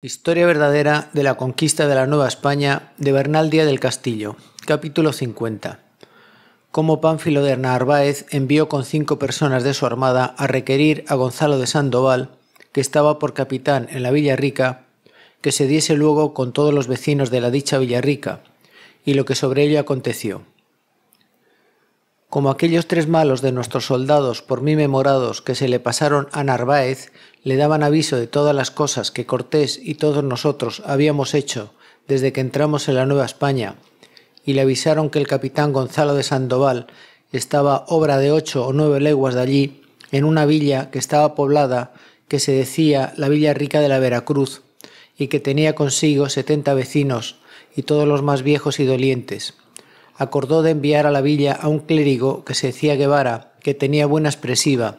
Historia verdadera de la conquista de la Nueva España de Bernal Díaz del Castillo, capítulo 50. Cómo Pánfilo de Narváez envió con cinco personas de su armada a requerir a Gonzalo de Sandoval, que estaba por capitán en la Villa Rica, que se diese luego con todos los vecinos de la dicha Villa Rica, y lo que sobre ello aconteció. Como aquellos tres malos de nuestros soldados por mí memorados que se le pasaron a Narváez, le daban aviso de todas las cosas que Cortés y todos nosotros habíamos hecho desde que entramos en la Nueva España, y le avisaron que el capitán Gonzalo de Sandoval estaba obra de ocho o nueve leguas de allí, en una villa que estaba poblada, que se decía la Villa Rica de la Veracruz, y que tenía consigo setenta vecinos, y todos los más viejos y dolientes. Acordó de enviar a la villa a un clérigo que se decía Guevara, que tenía buena expresiva,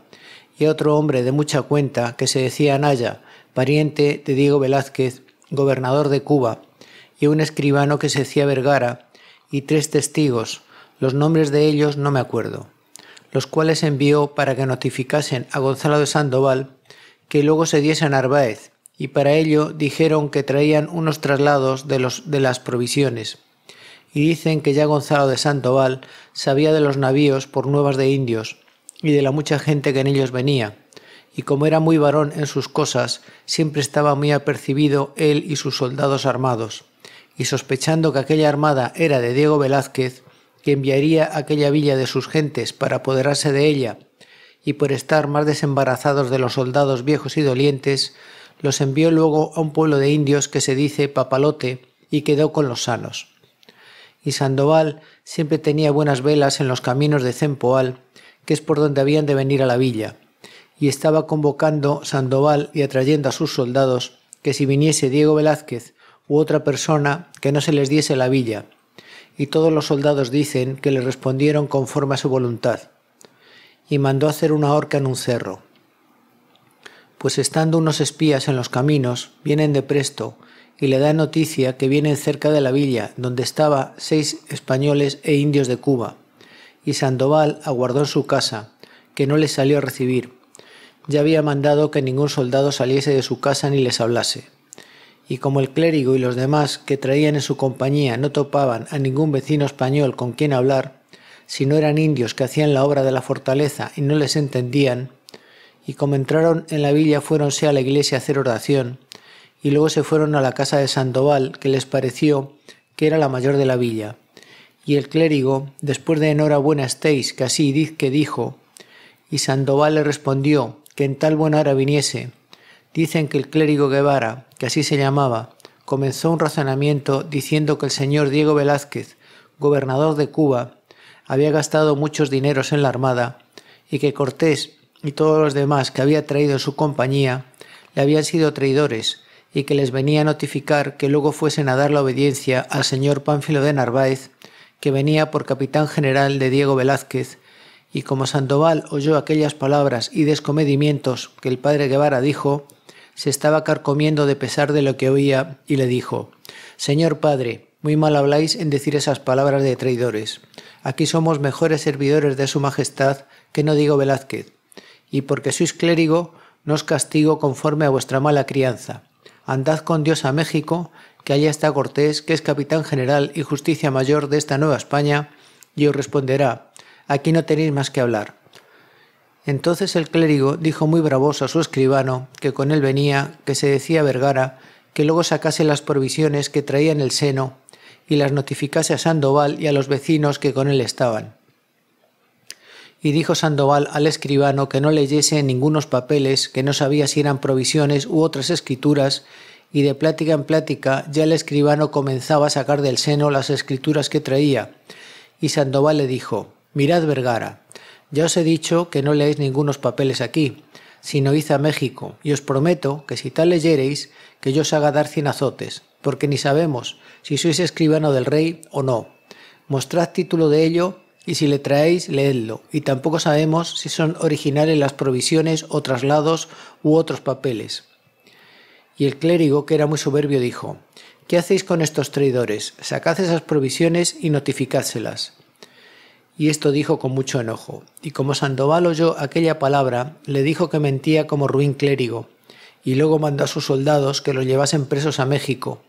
y otro hombre de mucha cuenta que se decía Anaya, pariente de Diego Velázquez, gobernador de Cuba, y un escribano que se decía Vergara, y tres testigos, los nombres de ellos no me acuerdo, los cuales envió para que notificasen a Gonzalo de Sandoval que luego se diese a Narváez, y para ello dijeron que traían unos traslados de, los, de las provisiones. Y dicen que ya Gonzalo de Sandoval sabía de los navíos por nuevas de indios, y de la mucha gente que en ellos venía. Y como era muy varón en sus cosas, siempre estaba muy apercibido él y sus soldados armados. Y sospechando que aquella armada era de Diego Velázquez, que enviaría aquella villa de sus gentes para apoderarse de ella, y por estar más desembarazados de los soldados viejos y dolientes, los envió luego a un pueblo de indios que se dice Papalote, y quedó con los sanos. Y Sandoval siempre tenía buenas velas en los caminos de Cempoal, que es por donde habían de venir a la villa, y estaba convocando Sandoval y atrayendo a sus soldados que si viniese Diego Velázquez u otra persona, que no se les diese la villa. Y todos los soldados dicen que le respondieron conforme a su voluntad. Y mandó hacer una horca en un cerro. Pues estando unos espías en los caminos, vienen de presto y le dan noticia que vienen cerca de la villa, donde estaba seis españoles e indios de Cuba y Sandoval aguardó en su casa, que no les salió a recibir. Ya había mandado que ningún soldado saliese de su casa ni les hablase. Y como el clérigo y los demás que traían en su compañía no topaban a ningún vecino español con quien hablar, si no eran indios que hacían la obra de la fortaleza y no les entendían, y como entraron en la villa fuéronse a la iglesia a hacer oración, y luego se fueron a la casa de Sandoval, que les pareció que era la mayor de la villa. Y el clérigo, después de enhorabuena estéis, que así diz que dijo, y Sandoval le respondió que en tal buena hora viniese. Dicen que el clérigo Guevara, que así se llamaba, comenzó un razonamiento diciendo que el señor Diego Velázquez, gobernador de Cuba, había gastado muchos dineros en la armada, y que Cortés y todos los demás que había traído su compañía le habían sido traidores, y que les venía a notificar que luego fuesen a dar la obediencia al señor Pánfilo de Narváez, que venía por capitán general de Diego Velázquez, y como Sandoval oyó aquellas palabras y descomedimientos que el padre Guevara dijo, se estaba carcomiendo de pesar de lo que oía y le dijo, Señor padre, muy mal habláis en decir esas palabras de traidores. Aquí somos mejores servidores de su majestad que no digo Velázquez, y porque sois clérigo, no os castigo conforme a vuestra mala crianza. Andad con Dios a México que allá está Cortés, que es capitán general y justicia mayor de esta Nueva España, y os responderá, aquí no tenéis más que hablar. Entonces el clérigo dijo muy bravoso a su escribano, que con él venía, que se decía Vergara, que luego sacase las provisiones que traía en el seno y las notificase a Sandoval y a los vecinos que con él estaban. Y dijo Sandoval al escribano que no leyese ningunos papeles, que no sabía si eran provisiones u otras escrituras, y de plática en plática ya el escribano comenzaba a sacar del seno las escrituras que traía. Y Sandoval le dijo, Mirad Vergara, ya os he dicho que no leéis ningunos papeles aquí, sino id a México, y os prometo que si tal leyereis, que yo os haga dar cien azotes, porque ni sabemos si sois escribano del rey o no. Mostrad título de ello, y si le traéis, leedlo, y tampoco sabemos si son originales las provisiones o traslados u otros papeles. Y el clérigo, que era muy soberbio, dijo, ¿Qué hacéis con estos traidores? Sacad esas provisiones y notificádselas. Y esto dijo con mucho enojo. Y como Sandoval oyó aquella palabra, le dijo que mentía como ruin clérigo, y luego mandó a sus soldados que los llevasen presos a México.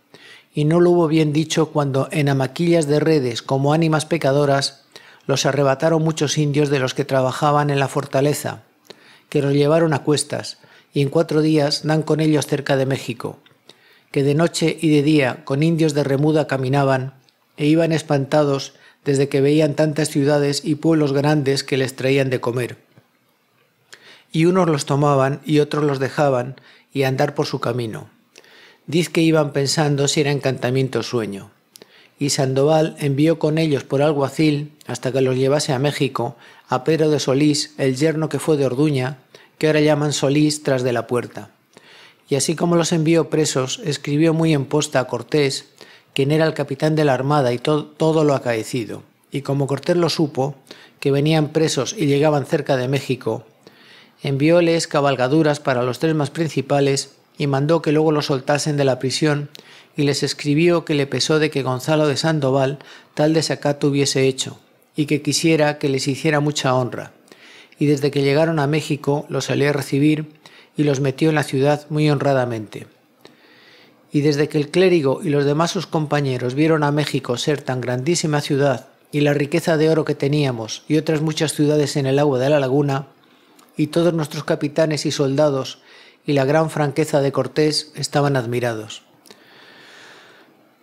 Y no lo hubo bien dicho cuando en amaquillas de redes, como ánimas pecadoras, los arrebataron muchos indios de los que trabajaban en la fortaleza, que los llevaron a cuestas, y en cuatro días dan con ellos cerca de México, que de noche y de día con indios de remuda caminaban e iban espantados desde que veían tantas ciudades y pueblos grandes que les traían de comer. Y unos los tomaban y otros los dejaban y andar por su camino. Diz que iban pensando si era encantamiento o sueño. Y Sandoval envió con ellos por alguacil, hasta que los llevase a México, a Pedro de Solís, el yerno que fue de Orduña, que ahora llaman Solís tras de la puerta. Y así como los envió presos, escribió muy en posta a Cortés, quien era el capitán de la armada y todo lo acaecido. Y como Cortés lo supo, que venían presos y llegaban cerca de México, envióles cabalgaduras para los tres más principales y mandó que luego los soltasen de la prisión y les escribió que le pesó de que Gonzalo de Sandoval tal desacato hubiese hecho y que quisiera que les hiciera mucha honra y desde que llegaron a México los salió a recibir y los metió en la ciudad muy honradamente. Y desde que el clérigo y los demás sus compañeros vieron a México ser tan grandísima ciudad y la riqueza de oro que teníamos y otras muchas ciudades en el agua de la laguna, y todos nuestros capitanes y soldados y la gran franqueza de Cortés estaban admirados.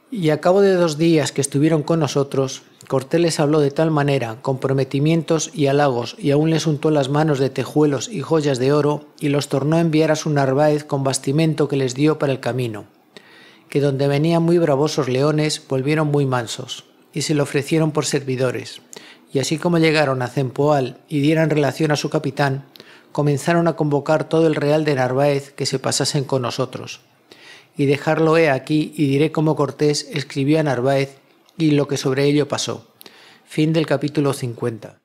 Y a cabo de dos días que estuvieron con nosotros, Cortés les habló de tal manera, con prometimientos y halagos, y aún les untó las manos de tejuelos y joyas de oro, y los tornó a enviar a su Narváez con bastimento que les dio para el camino, que donde venían muy bravosos leones, volvieron muy mansos, y se lo ofrecieron por servidores. Y así como llegaron a Zempoal y dieran relación a su capitán, comenzaron a convocar todo el real de Narváez que se pasasen con nosotros. Y dejarlo he aquí y diré cómo Cortés escribió a Narváez y lo que sobre ello pasó. Fin del capítulo 50.